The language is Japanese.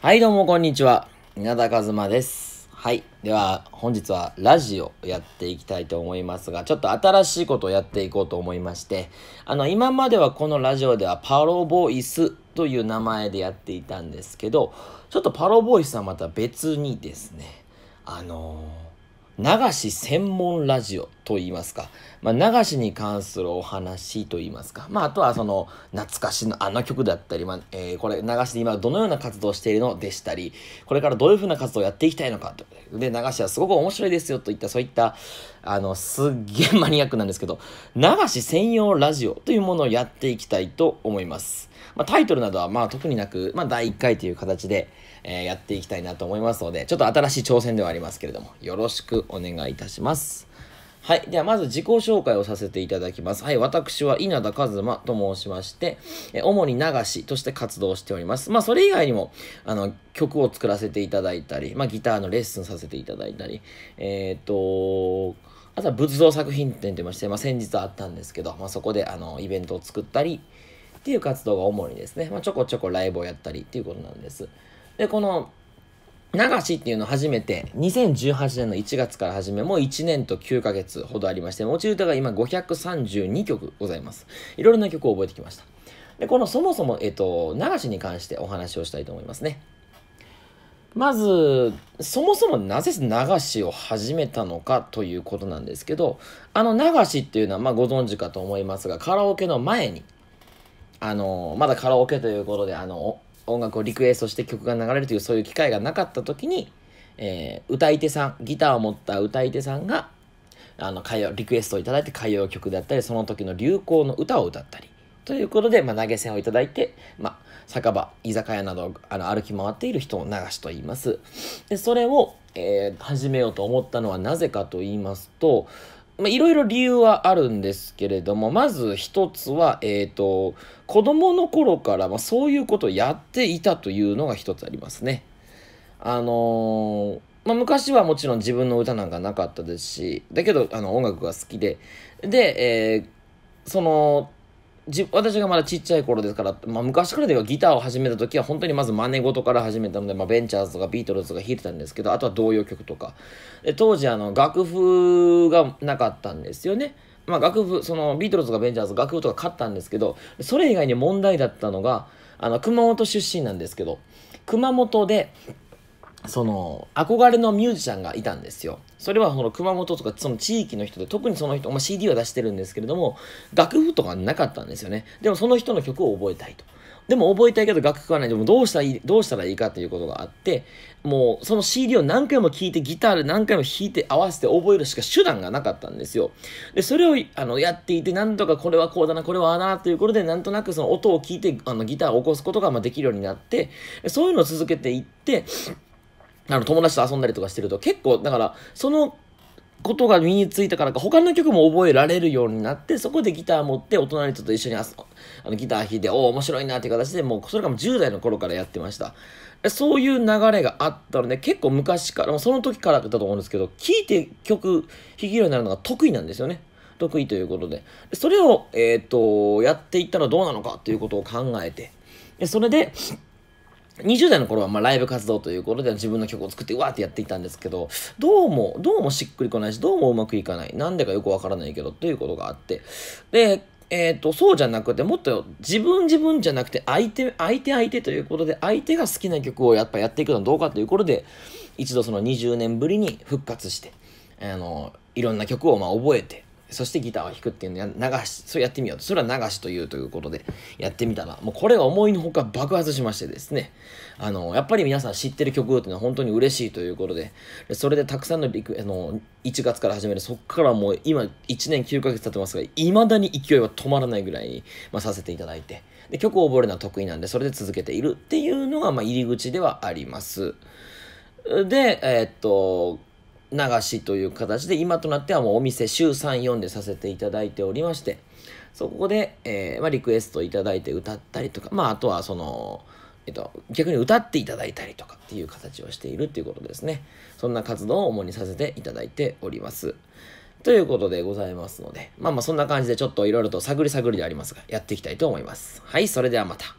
はい、どうも、こんにちは。稲田和馬です。はい。では、本日はラジオやっていきたいと思いますが、ちょっと新しいことをやっていこうと思いまして、あの、今まではこのラジオではパロボイスという名前でやっていたんですけど、ちょっとパロボイスはまた別にですね、あの流し専門ラジオと言いますか、まあ、流しに関するお話と言いますか、まあ、あとはその懐かしのあの曲だったり、まあ、えー、これ流しで今どのような活動をしているのでしたりこれからどういうふうな活動をやっていきたいのかとで流しはすごく面白いですよといったそういったあのすっげえマニアックなんですけど流し専用ラジオというものをやっていきたいと思います、まあ、タイトルなどはまあ特になく、まあ、第1回という形で、えやっていきたいなと思いますのでちょっと新しい挑戦ではありますけれどもよろしくお願いいたしますはい。では、まず自己紹介をさせていただきます。はい。私は稲田和馬と申しまして、え主に流しとして活動しております。まあ、それ以外にも、あの、曲を作らせていただいたり、まあ、ギターのレッスンさせていただいたり、えっ、ー、と、あとは仏像作品展といまして、まあ、先日あったんですけど、まあ、そこで、あの、イベントを作ったり、っていう活動が主にですね、まあ、ちょこちょこライブをやったりっていうことなんです。で、この流しっていうのを初めて2018年の1月から始めもう1年と9ヶ月ほどありまして持ち歌が今532曲ございますいろいろな曲を覚えてきましたでこのそもそも、えっと、流しに関してお話をしたいと思いますねまずそもそもなぜ流しを始めたのかということなんですけどあの流しっていうのはまあご存知かと思いますがカラオケの前にあのまだカラオケということであの音楽をリクエストして曲が流れるというそういう機会がなかった時に、えー、歌い手さんギターを持った歌い手さんがあの歌謡リクエストを頂いて歌謡曲だったりその時の流行の歌を歌ったりということで、まあ、投げ銭を頂いて、まあ、酒場居酒屋などあの歩き回っている人を流しと言いますでそれを、えー、始めようと思ったのはなぜかと言いますといろいろ理由はあるんですけれども、まず一つは、えっ、ー、と、子供の頃から、まあ、そういうことをやっていたというのが一つありますね。あのー、まあ、昔はもちろん自分の歌なんかなかったですし、だけど、あの、音楽が好きで、で、えー、その、私がまだちっちゃい頃ですから、まあ、昔からではギターを始めた時は本当にまず真似事から始めたので、まあ、ベンチャーズとかビートルズとか弾いてたんですけどあとは童謡曲とかで当時あの楽譜がなかったんですよね。まあ、楽譜そのビートルズとかベンチャーズ楽譜とか買ったんですけどそれ以外に問題だったのがあの熊本出身なんですけど熊本でその憧れのミュージシャンがいたんですよ。それはその熊本とかその地域の人で特にその人、まあ、CD は出してるんですけれども楽譜とかなかったんですよね。でもその人の曲を覚えたいと。でも覚えたいけど楽譜はない。でもどうしたらいい、どうしたらいいかということがあって、もうその CD を何回も聴いてギターで何回も弾いて合わせて覚えるしか手段がなかったんですよ。で、それをあのやっていて、なんとかこれはこうだな、これはあなということで、なんとなくその音を聞いてあのギターを起こすことがまできるようになって、そういうのを続けていって、あの、友達と遊んだりとかしてると、結構、だから、その、ことが身についたからか、他の曲も覚えられるようになって、そこでギター持って、お隣人と一緒にあのギター弾いて、おお、面白いなっていう形で、もう、それかも10代の頃からやってました。そういう流れがあったので、結構昔から、その時からだったと思うんですけど、聴いて曲弾けるようになるのが得意なんですよね。得意ということで。それを、えっ、ー、と、やっていったらどうなのかということを考えて、それで、20代の頃はまライブ活動ということで自分の曲を作ってうわーってやっていたんですけど、どうも、どうもしっくりこないし、どうもうまくいかない。なんでかよくわからないけど、ということがあって。で、えっ、ー、と、そうじゃなくて、もっと自分自分じゃなくて、相手、相手相手ということで、相手が好きな曲をやっぱやっていくのはどうかということで、一度その20年ぶりに復活して、あの、いろんな曲をま覚えて、そしてギターを弾くっていうのを流し、それやってみようと。それは流しというということでやってみたら、もうこれが思いのほか爆発しましてですね、あの、やっぱり皆さん知ってる曲っていうのは本当に嬉しいということで、でそれでたくさんのリク、あの、1月から始める、そっからもう今1年9ヶ月経ってますが、未だに勢いは止まらないぐらいに、まあ、させていただいて、で、曲を覚えるのは得意なんで、それで続けているっていうのが、まあ、入り口ではあります。で、えー、っと、流しという形で、今となってはもうお店週3、4でさせていただいておりまして、そこで、えー、まあ、リクエストいただいて歌ったりとか、まあ、あとはその、えっと、逆に歌っていただいたりとかっていう形をしているっていうことですね。そんな活動を主にさせていただいております。ということでございますので、まあまあそんな感じでちょっといろいろと探り探りでありますが、やっていきたいと思います。はい、それではまた。